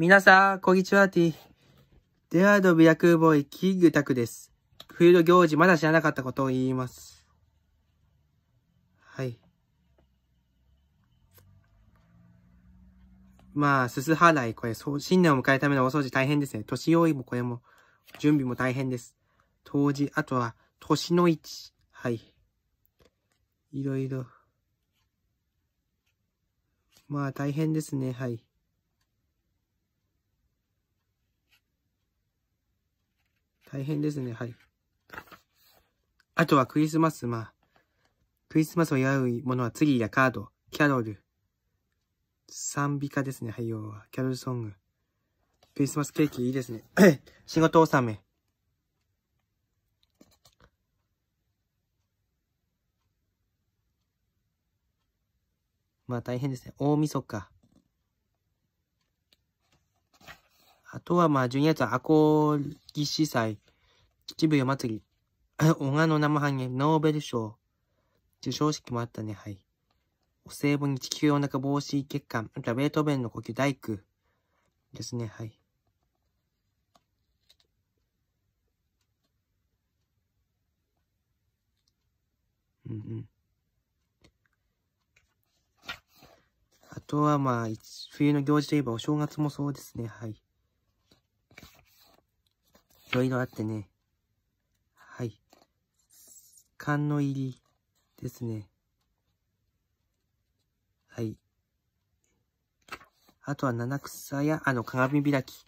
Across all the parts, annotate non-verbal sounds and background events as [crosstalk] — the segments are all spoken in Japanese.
皆さん、こんにちは、ティ。デアードビアクーボーイ、キングタクです。冬の行事、まだ知らなかったことを言います。はい。まあ、すす払い、これ、そう、新年を迎えるためのお掃除大変ですね。年用意もこれも、準備も大変です。当時、あとは、年の位置。はい。いろいろ。まあ、大変ですね、はい。大変ですね、はい。あとはクリスマス、まあ、クリスマスを祝うものは次やカード、キャロル、賛美歌ですね、はい、要は。キャロルソング。クリスマスケーキいいですね。[coughs] 仕事納め。まあ大変ですね。大晦日。とは、まあ、12月は赤穂義祭、秩父夜祭り、小 [laughs] 川の生ハゲ、ノーベル賞、受賞式もあったね、はい。お歳暮に地球温暖化防止月間、あとはベートーベンの呼吸大工ですね、はい。うんうん。あとはまあ、冬の行事といえばお正月もそうですね、はい。いろいろあってね。はい。缶の入りですね。はい。あとは七草や、あの、鏡開き。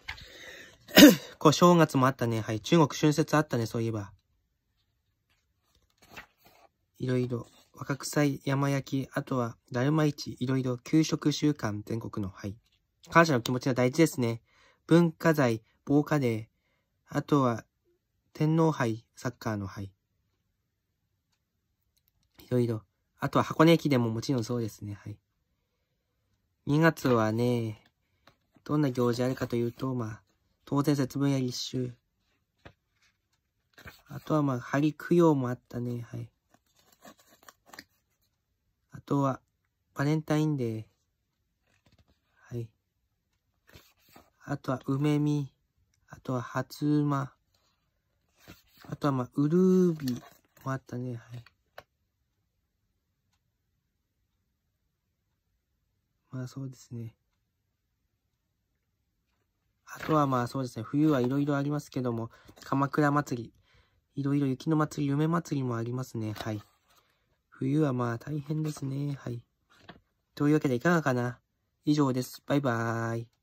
[coughs] こう、正月もあったね。はい。中国春節あったね、そういえば。いろいろ。若草山焼き、あとは、だるま市、いろいろ、給食習慣、全国の、はい。感謝の気持ちが大事ですね。文化財、防火デあとは、天皇杯、サッカーの杯。いろいろ。あとは箱根駅でももちろんそうですね。はい。2月はね、どんな行事あるかというと、まあ、当然節分や立秋。あとはまあ、針供養もあったね。はい。あとは、バレンタインデー。はい。あとは、梅見。あとは初馬。あとはまあ、ウルービもあったね。はい。まあそうですね。あとはまあそうですね。冬はいろいろありますけども、鎌倉祭り。いろいろ雪の祭り、夢祭りもありますね。はい。冬はまあ大変ですね。はい。というわけでいかがかな以上です。バイバーイ。